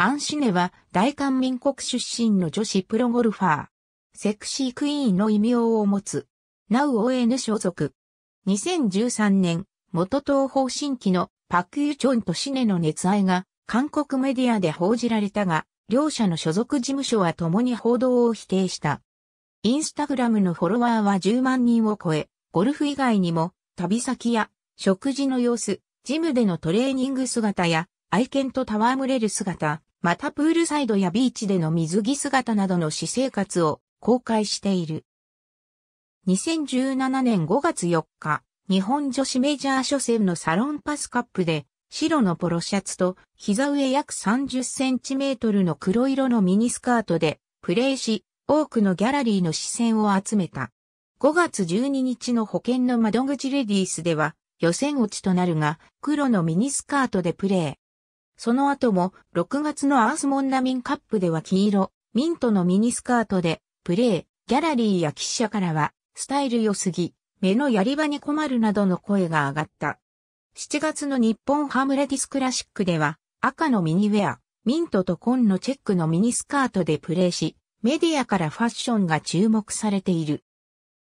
アンシネは大韓民国出身の女子プロゴルファー。セクシークイーンの異名を持つ。ナウ ON 所属。2013年、元東方新規のパクユチョンとシネの熱愛が韓国メディアで報じられたが、両者の所属事務所は共に報道を否定した。インスタグラムのフォロワーは10万人を超え、ゴルフ以外にも旅先や食事の様子、ジムでのトレーニング姿や愛犬と戯れる姿、またプールサイドやビーチでの水着姿などの私生活を公開している。2017年5月4日、日本女子メジャー初戦のサロンパスカップで、白のポロシャツと膝上約30センチメートルの黒色のミニスカートでプレーし、多くのギャラリーの視線を集めた。5月12日の保険の窓口レディースでは予選落ちとなるが、黒のミニスカートでプレー。その後も6月のアースモンダミンカップでは黄色、ミントのミニスカートで、プレイ、ギャラリーや記者からは、スタイル良すぎ、目のやり場に困るなどの声が上がった。7月の日本ハムレディスクラシックでは、赤のミニウェア、ミントと紺のチェックのミニスカートでプレーし、メディアからファッションが注目されている。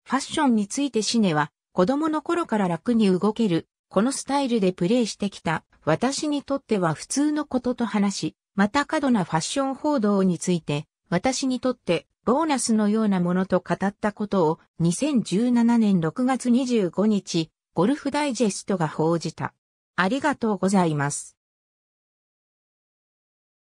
ファッションについてシネは、子供の頃から楽に動ける、このスタイルでプレーしてきた、私にとっては普通のことと話し、また過度なファッション報道について、私にとってボーナスのようなものと語ったことを2017年6月25日、ゴルフダイジェストが報じた。ありがとうございます。